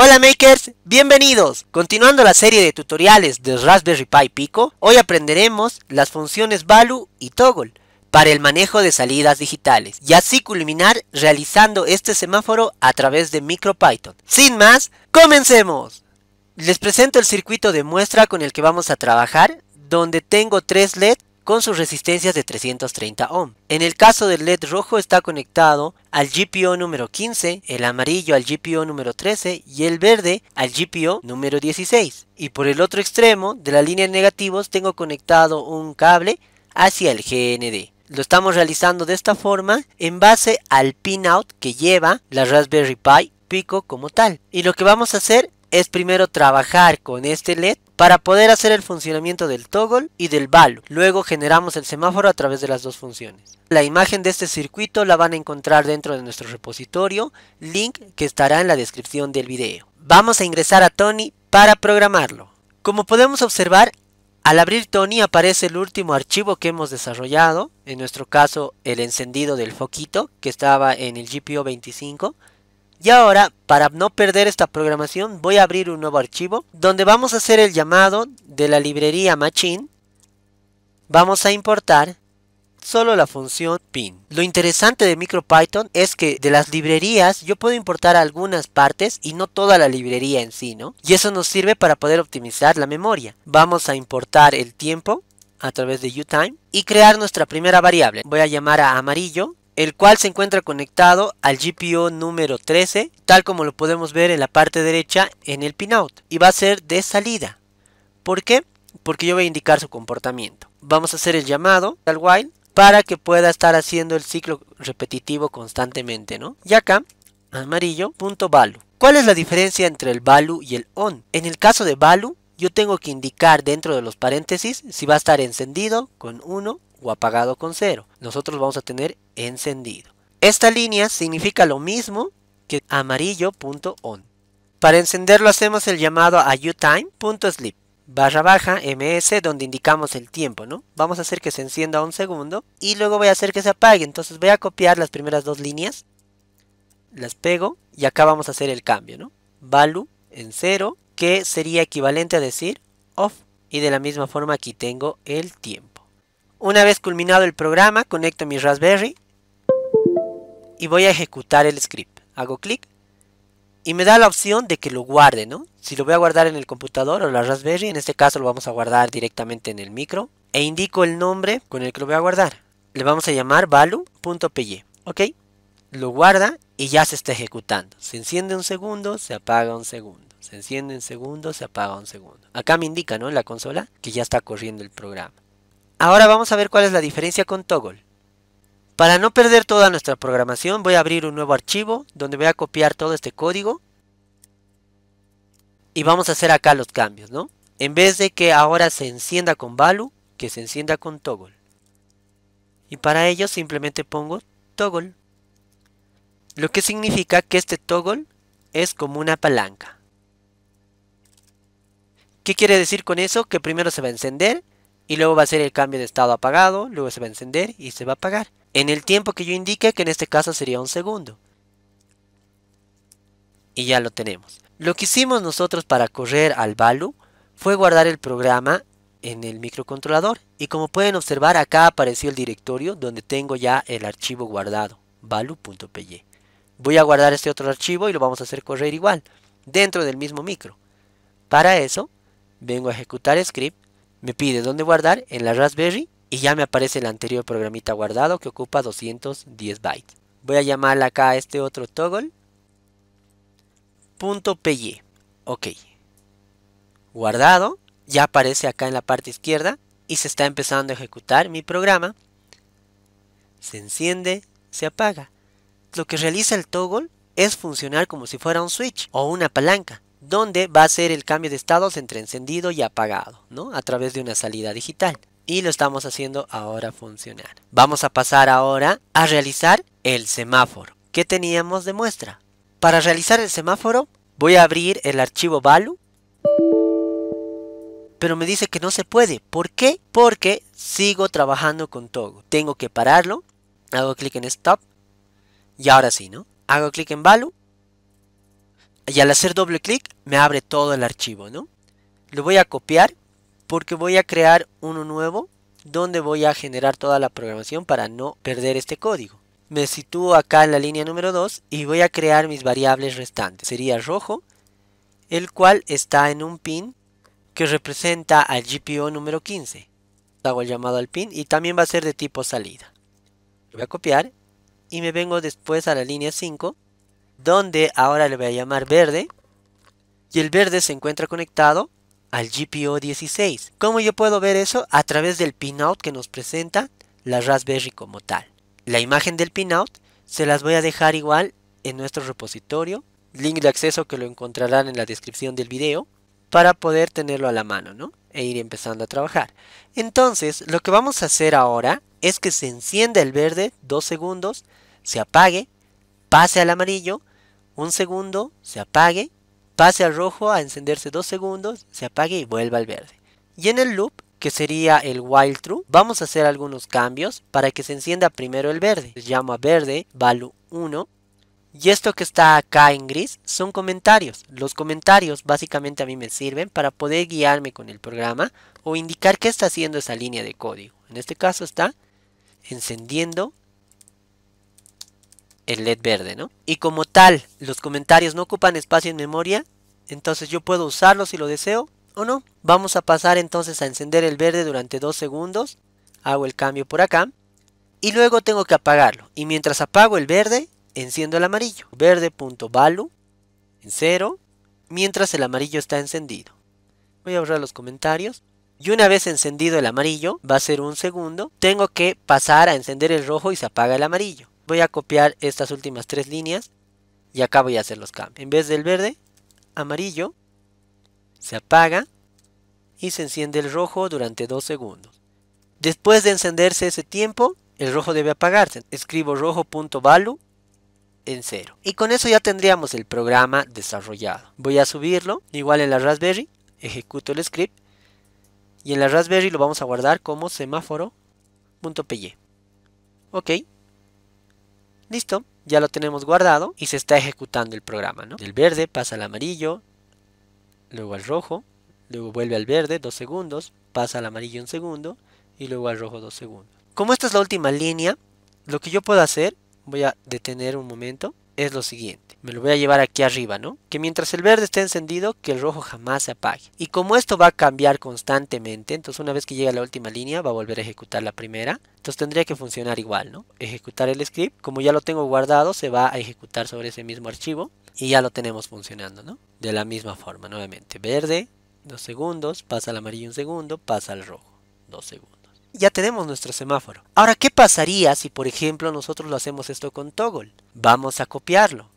Hola makers, bienvenidos. Continuando la serie de tutoriales de Raspberry Pi Pico, hoy aprenderemos las funciones value y toggle para el manejo de salidas digitales y así culminar realizando este semáforo a través de MicroPython. Sin más, comencemos. Les presento el circuito de muestra con el que vamos a trabajar, donde tengo tres LEDs con sus resistencias de 330 ohm. En el caso del LED rojo está conectado al GPO número 15, el amarillo al GPO número 13 y el verde al GPO número 16. Y por el otro extremo de la línea negativos tengo conectado un cable hacia el GND. Lo estamos realizando de esta forma en base al pinout que lleva la Raspberry Pi Pico como tal. Y lo que vamos a hacer es primero trabajar con este LED para poder hacer el funcionamiento del toggle y del value. Luego generamos el semáforo a través de las dos funciones. La imagen de este circuito la van a encontrar dentro de nuestro repositorio, link que estará en la descripción del video. Vamos a ingresar a Tony para programarlo. Como podemos observar, al abrir Tony aparece el último archivo que hemos desarrollado, en nuestro caso el encendido del foquito que estaba en el GPO 25. Y ahora, para no perder esta programación, voy a abrir un nuevo archivo donde vamos a hacer el llamado de la librería Machine. Vamos a importar solo la función pin. Lo interesante de MicroPython es que de las librerías yo puedo importar algunas partes y no toda la librería en sí, ¿no? Y eso nos sirve para poder optimizar la memoria. Vamos a importar el tiempo a través de UTime y crear nuestra primera variable. Voy a llamar a amarillo el cual se encuentra conectado al GPIO número 13, tal como lo podemos ver en la parte derecha en el pinout, y va a ser de salida. ¿Por qué? Porque yo voy a indicar su comportamiento. Vamos a hacer el llamado al while para que pueda estar haciendo el ciclo repetitivo constantemente, ¿no? Y acá, amarillo, punto value. ¿Cuál es la diferencia entre el value y el on? En el caso de value, yo tengo que indicar dentro de los paréntesis si va a estar encendido con 1 o apagado con cero. Nosotros vamos a tener encendido. Esta línea significa lo mismo que amarillo.on. Para encenderlo hacemos el llamado a utime.sleep barra baja ms donde indicamos el tiempo, ¿no? Vamos a hacer que se encienda un segundo y luego voy a hacer que se apague. Entonces voy a copiar las primeras dos líneas, las pego y acá vamos a hacer el cambio, ¿no? Value en cero que sería equivalente a decir off y de la misma forma aquí tengo el tiempo. Una vez culminado el programa, conecto mi Raspberry y voy a ejecutar el script. Hago clic y me da la opción de que lo guarde, ¿no? Si lo voy a guardar en el computador o la Raspberry, en este caso lo vamos a guardar directamente en el micro. E indico el nombre con el que lo voy a guardar. Le vamos a llamar value.py, ¿ok? Lo guarda y ya se está ejecutando. Se enciende un segundo, se apaga un segundo. Se enciende un segundo, se apaga un segundo. Acá me indica, ¿no? En La consola que ya está corriendo el programa. Ahora vamos a ver cuál es la diferencia con Toggle. Para no perder toda nuestra programación voy a abrir un nuevo archivo donde voy a copiar todo este código y vamos a hacer acá los cambios, ¿no? En vez de que ahora se encienda con value, que se encienda con toggle. Y para ello simplemente pongo toggle. Lo que significa que este toggle es como una palanca. ¿Qué quiere decir con eso? Que primero se va a encender y luego va a ser el cambio de estado apagado, luego se va a encender y se va a apagar. En el tiempo que yo indique, que en este caso sería un segundo. Y ya lo tenemos. Lo que hicimos nosotros para correr al BALU. fue guardar el programa en el microcontrolador. Y como pueden observar acá apareció el directorio donde tengo ya el archivo guardado, Valu.py. Voy a guardar este otro archivo y lo vamos a hacer correr igual, dentro del mismo micro. Para eso, vengo a ejecutar script me pide dónde guardar en la Raspberry y ya me aparece el anterior programita guardado que ocupa 210 bytes. Voy a llamar acá a este otro toggle. .py. Ok. Guardado. Ya aparece acá en la parte izquierda y se está empezando a ejecutar mi programa. Se enciende, se apaga. Lo que realiza el toggle es funcionar como si fuera un switch o una palanca donde va a ser el cambio de estados entre encendido y apagado, ¿no? A través de una salida digital. Y lo estamos haciendo ahora funcionar. Vamos a pasar ahora a realizar el semáforo que teníamos de muestra. Para realizar el semáforo voy a abrir el archivo value. Pero me dice que no se puede. ¿Por qué? Porque sigo trabajando con todo. Tengo que pararlo. Hago clic en Stop. Y ahora sí, ¿no? Hago clic en Value y al hacer doble clic me abre todo el archivo, ¿no? Lo voy a copiar porque voy a crear uno nuevo donde voy a generar toda la programación para no perder este código. Me sitúo acá en la línea número 2 y voy a crear mis variables restantes. Sería rojo, el cual está en un pin que representa al GPO número 15. Hago el llamado al pin y también va a ser de tipo salida. Lo voy a copiar y me vengo después a la línea 5 donde ahora le voy a llamar verde. Y el verde se encuentra conectado al GPO 16. ¿Cómo yo puedo ver eso? A través del pinout que nos presenta la Raspberry como tal. La imagen del pinout se las voy a dejar igual en nuestro repositorio. Link de acceso que lo encontrarán en la descripción del video para poder tenerlo a la mano, ¿no? E ir empezando a trabajar. Entonces, lo que vamos a hacer ahora es que se encienda el verde dos segundos, se apague, pase al amarillo un segundo, se apague, pase al rojo a encenderse dos segundos, se apague y vuelva al verde. Y en el loop, que sería el while true, vamos a hacer algunos cambios para que se encienda primero el verde. llamo a verde, value 1, y esto que está acá en gris son comentarios. Los comentarios básicamente a mí me sirven para poder guiarme con el programa o indicar qué está haciendo esa línea de código. En este caso está encendiendo el LED verde, ¿no? Y como tal, los comentarios no ocupan espacio en memoria, entonces yo puedo usarlo si lo deseo o no. Vamos a pasar entonces a encender el verde durante 2 segundos. Hago el cambio por acá. Y luego tengo que apagarlo. Y mientras apago el verde, enciendo el amarillo. Verde.value en cero Mientras el amarillo está encendido. Voy a borrar los comentarios. Y una vez encendido el amarillo, va a ser un segundo, tengo que pasar a encender el rojo y se apaga el amarillo voy a copiar estas últimas tres líneas y acá voy a hacer los cambios. En vez del verde, amarillo, se apaga y se enciende el rojo durante dos segundos. Después de encenderse ese tiempo, el rojo debe apagarse. Escribo rojo.value en cero. Y con eso ya tendríamos el programa desarrollado. Voy a subirlo, igual en la Raspberry, ejecuto el script y en la Raspberry lo vamos a guardar como semáforo.py. Ok, Listo, ya lo tenemos guardado y se está ejecutando el programa. ¿no? Del verde pasa al amarillo, luego al rojo, luego vuelve al verde dos segundos, pasa al amarillo un segundo y luego al rojo dos segundos. Como esta es la última línea, lo que yo puedo hacer, voy a detener un momento, es lo siguiente me lo voy a llevar aquí arriba, ¿no? Que mientras el verde esté encendido, que el rojo jamás se apague. Y como esto va a cambiar constantemente, entonces una vez que llega la última línea, va a volver a ejecutar la primera. Entonces tendría que funcionar igual, ¿no? Ejecutar el script, como ya lo tengo guardado, se va a ejecutar sobre ese mismo archivo. Y ya lo tenemos funcionando, ¿no? De la misma forma, nuevamente. Verde, dos segundos, pasa al amarillo un segundo, pasa al rojo, dos segundos ya tenemos nuestro semáforo. Ahora, ¿qué pasaría si por ejemplo nosotros lo hacemos esto con toggle? Vamos a copiarlo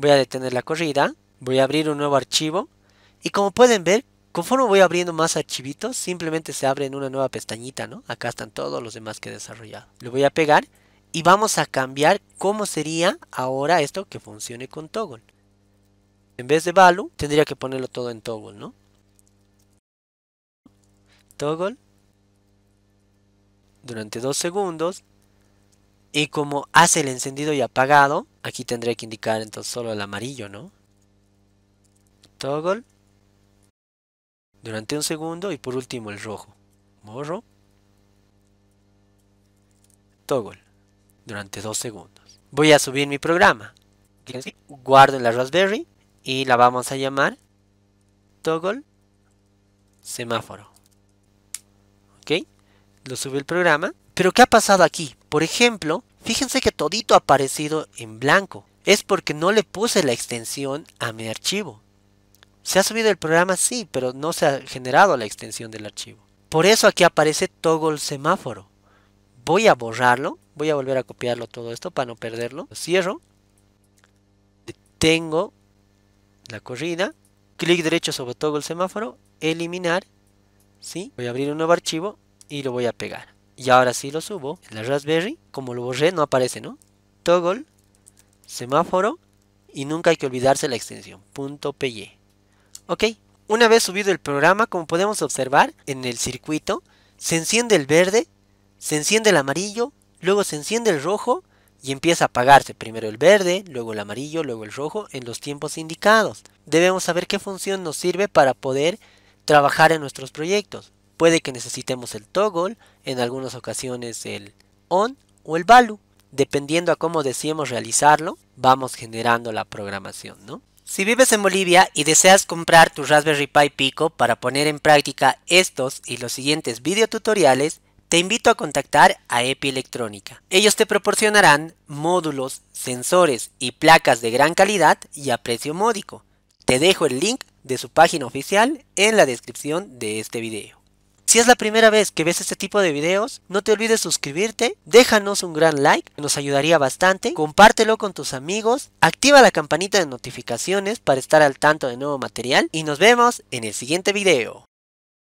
voy a detener la corrida, voy a abrir un nuevo archivo y como pueden ver, conforme voy abriendo más archivitos, simplemente se abre en una nueva pestañita, ¿no? Acá están todos los demás que he desarrollado. Le voy a pegar y vamos a cambiar cómo sería ahora esto que funcione con Toggle. En vez de value, tendría que ponerlo todo en Toggle, ¿no? Toggle. Durante dos segundos y como hace el encendido y apagado, aquí tendré que indicar entonces solo el amarillo, ¿no? Toggle. Durante un segundo y por último el rojo. morro, Toggle. Durante dos segundos. Voy a subir mi programa. Guardo en la Raspberry y la vamos a llamar Toggle Semáforo. ¿Ok? Lo sube el programa. Pero ¿qué ha pasado aquí? Por ejemplo, fíjense que todito ha aparecido en blanco. Es porque no le puse la extensión a mi archivo. Se ha subido el programa, sí, pero no se ha generado la extensión del archivo. Por eso aquí aparece todo el semáforo. Voy a borrarlo. Voy a volver a copiarlo todo esto para no perderlo. Lo cierro. Tengo la corrida. Clic derecho sobre todo el semáforo. Eliminar. ¿sí? Voy a abrir un nuevo archivo y lo voy a pegar. Y ahora sí lo subo. en La Raspberry, como lo borré, no aparece, ¿no? Toggle, semáforo, y nunca hay que olvidarse la extensión, .py. Ok, una vez subido el programa, como podemos observar, en el circuito, se enciende el verde, se enciende el amarillo, luego se enciende el rojo, y empieza a apagarse primero el verde, luego el amarillo, luego el rojo en los tiempos indicados. Debemos saber qué función nos sirve para poder trabajar en nuestros proyectos. Puede que necesitemos el toggle, en algunas ocasiones el on o el value. Dependiendo a cómo deseemos realizarlo, vamos generando la programación, ¿no? Si vives en Bolivia y deseas comprar tu Raspberry Pi Pico para poner en práctica estos y los siguientes videotutoriales, te invito a contactar a EPI Electrónica. Ellos te proporcionarán módulos, sensores y placas de gran calidad y a precio módico. Te dejo el link de su página oficial en la descripción de este video. Si es la primera vez que ves este tipo de videos, no te olvides suscribirte, déjanos un gran like, nos ayudaría bastante, compártelo con tus amigos, activa la campanita de notificaciones para estar al tanto de nuevo material y nos vemos en el siguiente video.